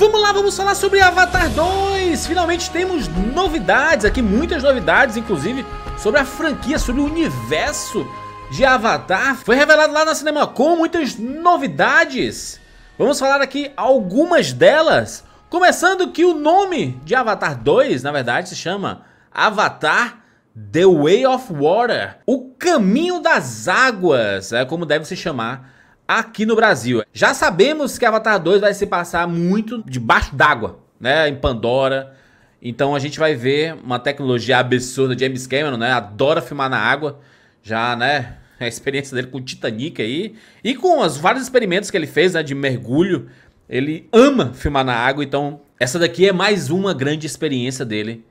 Vamos lá, vamos falar sobre Avatar 2! Finalmente temos novidades aqui, muitas novidades, inclusive, sobre a franquia, sobre o universo de Avatar. Foi revelado lá na Cinemacon muitas novidades. Vamos falar aqui algumas delas. Começando que o nome de Avatar 2, na verdade, se chama Avatar The Way of Water. O Caminho das Águas, é como deve se chamar aqui no Brasil. Já sabemos que Avatar 2 vai se passar muito debaixo d'água, né? Em Pandora. Então a gente vai ver uma tecnologia absurda. de James Cameron, né? Adora filmar na água. Já, né? A experiência dele com o Titanic aí. E com os vários experimentos que ele fez, né? De mergulho. Ele ama filmar na água. Então essa daqui é mais uma grande experiência dele.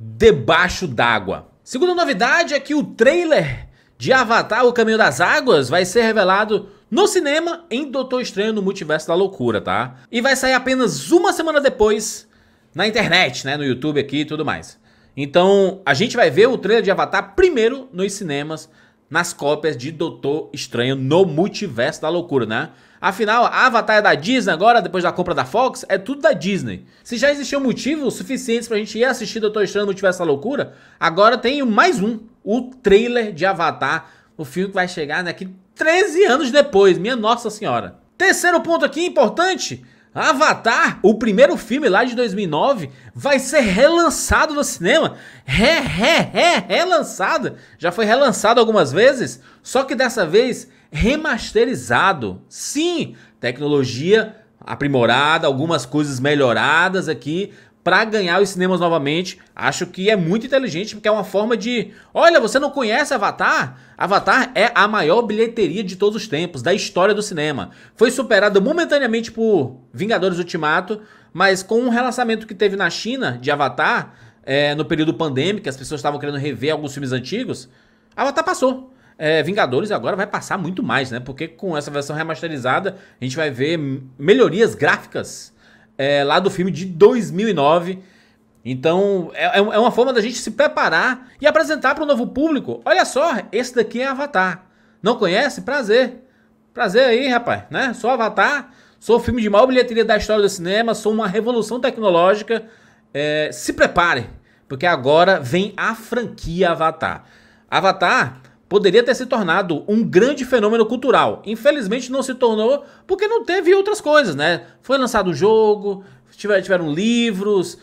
Debaixo d'água. Segunda novidade é que o trailer de Avatar, O Caminho das Águas, vai ser revelado no cinema em Doutor Estranho no Multiverso da Loucura, tá? E vai sair apenas uma semana depois na internet, né? No YouTube aqui e tudo mais. Então, a gente vai ver o trailer de Avatar primeiro nos cinemas, nas cópias de Doutor Estranho no Multiverso da Loucura, né? Afinal, a Avatar é da Disney agora, depois da compra da Fox, é tudo da Disney. Se já existiam motivos suficientes pra gente ir assistir Doutor Estranho no Multiverso da Loucura, agora tem mais um, o trailer de Avatar, o filme que vai chegar naquele né? 13 anos depois, minha nossa senhora. Terceiro ponto aqui importante, Avatar, o primeiro filme lá de 2009, vai ser relançado no cinema. é é é relançado. Já foi relançado algumas vezes, só que dessa vez remasterizado. Sim, tecnologia aprimorada, algumas coisas melhoradas aqui, para ganhar os cinemas novamente. Acho que é muito inteligente, porque é uma forma de. Olha, você não conhece Avatar? Avatar é a maior bilheteria de todos os tempos, da história do cinema. Foi superada momentaneamente por Vingadores Ultimato, mas com um relançamento que teve na China de Avatar, é, no período pandêmico, as pessoas estavam querendo rever alguns filmes antigos. Avatar passou. É, Vingadores agora vai passar muito mais, né? Porque com essa versão remasterizada, a gente vai ver melhorias gráficas é, lá do filme de 2009. Então, é, é, é, uma forma da gente se preparar e apresentar para o novo público. Olha só, esse daqui é Avatar. Não conhece? Prazer. Prazer aí, rapaz, né? Sou Avatar, sou o filme de maior bilheteria da história do cinema, sou uma revolução tecnológica. É, se prepare, porque agora vem a franquia Avatar. Avatar Poderia ter se tornado um grande fenômeno cultural. Infelizmente não se tornou porque não teve outras coisas, né? Foi lançado o jogo, tiveram, tiveram livros,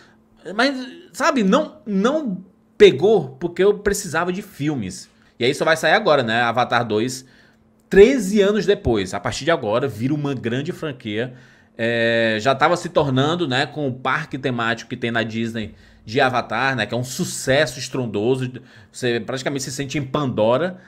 mas sabe, não não pegou porque eu precisava de filmes. E aí só vai sair agora, né? Avatar 2, 13 anos depois. A partir de agora vira uma grande franquia. É, já estava se tornando, né, com o parque temático que tem na Disney de Avatar, né? Que é um sucesso estrondoso. Você praticamente se sente em Pandora.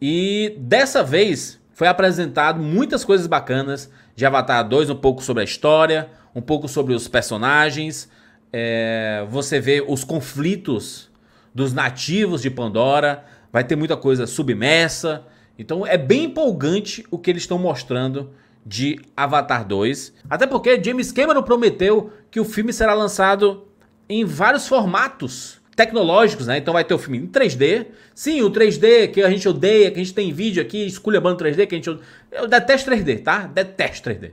E dessa vez foi apresentado muitas coisas bacanas de Avatar 2, um pouco sobre a história, um pouco sobre os personagens. É, você vê os conflitos dos nativos de Pandora. Vai ter muita coisa submersa. Então é bem empolgante o que eles estão mostrando de Avatar 2. Até porque James Cameron prometeu que o filme será lançado em vários formatos tecnológicos, né? Então vai ter o filme em 3D. Sim, o 3D que a gente odeia, que a gente tem vídeo aqui, escolha bando 3D, que a gente odeia. Eu detesto 3D, tá? Detesto 3D.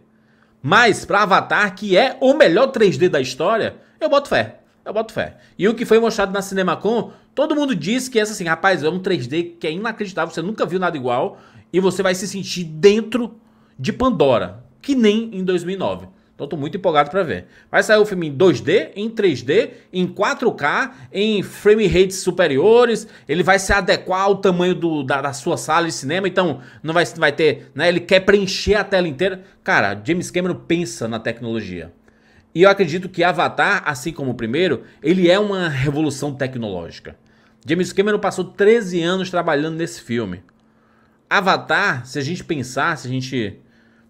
Mas para Avatar, que é o melhor 3D da história, eu boto fé. Eu boto fé. E o que foi mostrado na CinemaCon, todo mundo disse que essa é assim, rapaz, é um 3D que é inacreditável, você nunca viu nada igual e você vai se sentir dentro de Pandora, que nem em 2009. Então tô muito empolgado para ver. Vai sair o filme em 2D, em 3D, em 4K, em frame rates superiores. Ele vai se adequar ao tamanho do, da, da, sua sala de cinema, então não vai, vai ter, né? Ele quer preencher a tela inteira. Cara, James Cameron pensa na tecnologia. E eu acredito que Avatar, assim como o primeiro, ele é uma revolução tecnológica. James Cameron passou 13 anos trabalhando nesse filme. Avatar, se a gente pensar, se a gente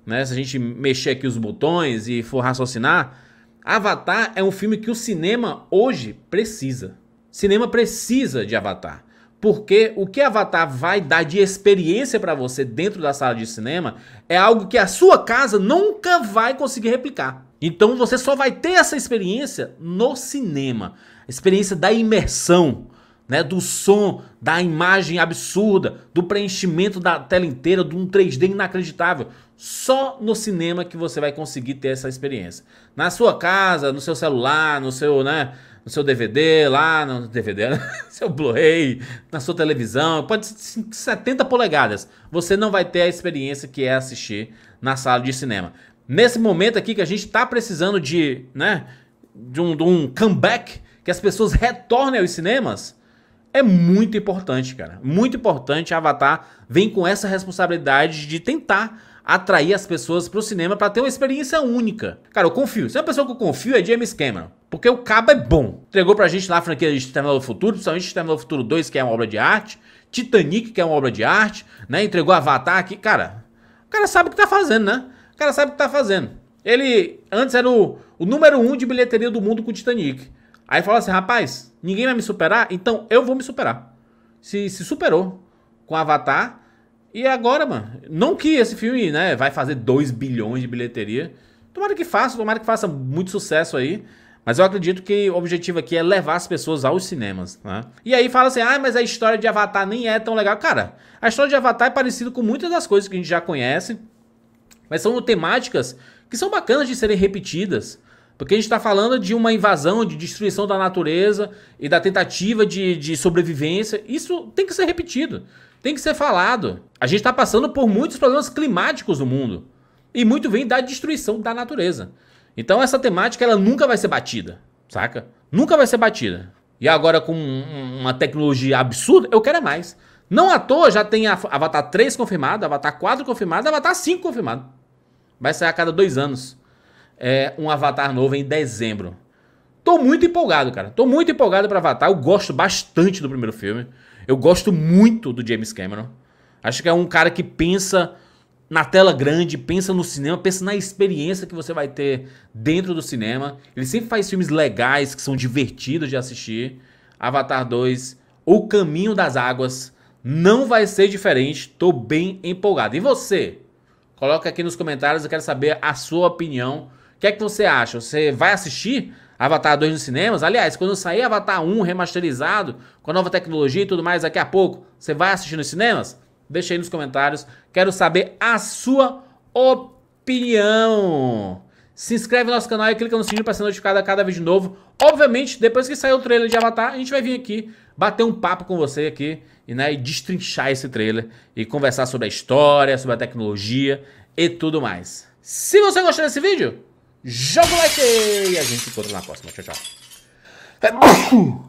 né? Se a gente mexer aqui os botões e for raciocinar, Avatar é um filme que o cinema hoje precisa. Cinema precisa de Avatar. Porque o que Avatar vai dar de experiência para você dentro da sala de cinema é algo que a sua casa nunca vai conseguir replicar. Então você só vai ter essa experiência no cinema. experiência da imersão né, do som, da imagem absurda, do preenchimento da tela inteira, de um 3D inacreditável. Só no cinema que você vai conseguir ter essa experiência. Na sua casa, no seu celular, no seu, né, no seu DVD, lá no DVD, né? seu Blu-ray, na sua televisão, pode ser 70 polegadas. Você não vai ter a experiência que é assistir na sala de cinema. Nesse momento aqui que a gente está precisando de, né, de um, de um comeback, que as pessoas retornem aos cinemas, é muito importante, cara. Muito importante. Avatar vem com essa responsabilidade de tentar atrair as pessoas para o cinema para ter uma experiência única. Cara, eu confio. Se é uma pessoa que eu confio é James Cameron. Porque o cabo é bom. Entregou pra gente lá a franquia de Terminal do Futuro, principalmente Terminal do Futuro 2, que é uma obra de arte. Titanic, que é uma obra de arte, né? Entregou Avatar que, Cara, o cara sabe o que tá fazendo, né? O cara sabe o que tá fazendo. Ele antes era o, o número um de bilheteria do mundo com Titanic. Aí fala assim, rapaz, ninguém vai me superar, então eu vou me superar. Se, se superou com Avatar. E agora, mano, não que esse filme, né, vai fazer 2 bilhões de bilheteria. Tomara que faça, tomara que faça muito sucesso aí. Mas eu acredito que o objetivo aqui é levar as pessoas aos cinemas, né? E aí fala assim, ah, mas a história de Avatar nem é tão legal. Cara, a história de Avatar é parecida com muitas das coisas que a gente já conhece, mas são temáticas que são bacanas de serem repetidas. Porque a gente está falando de uma invasão, de destruição da natureza e da tentativa de, de sobrevivência. Isso tem que ser repetido, tem que ser falado. A gente está passando por muitos problemas climáticos no mundo. E muito vem da destruição da natureza. Então essa temática ela nunca vai ser batida, saca? Nunca vai ser batida. E agora com uma tecnologia absurda, eu quero é mais. Não à toa já tem Avatar 3 confirmado, Avatar 4 confirmado, Avatar 5 confirmado. Vai sair a cada dois anos é, um Avatar novo em dezembro. Tô muito empolgado, cara. Tô muito empolgado para Avatar. Eu gosto bastante do primeiro filme. Eu gosto muito do James Cameron. Acho que é um cara que pensa na tela grande, pensa no cinema, pensa na experiência que você vai ter dentro do cinema. Ele sempre faz filmes legais, que são divertidos de assistir. Avatar 2, O Caminho das Águas, não vai ser diferente. Tô bem empolgado. E você? Coloca aqui nos comentários, eu quero saber a sua opinião o que é que você acha? Você vai assistir Avatar 2 nos cinemas? Aliás, quando sair Avatar 1 remasterizado, com a nova tecnologia e tudo mais daqui a pouco, você vai assistir nos cinemas? Deixa aí nos comentários. Quero saber a sua opinião. Se inscreve no nosso canal e clica no sininho para ser notificado a cada vídeo novo. Obviamente, depois que sair o trailer de Avatar, a gente vai vir aqui bater um papo com você aqui e, né, e destrinchar esse trailer e conversar sobre a história, sobre a tecnologia e tudo mais. Se você gostou desse vídeo, Joga o like e a gente se encontra na próxima. Tchau, tchau. Uh!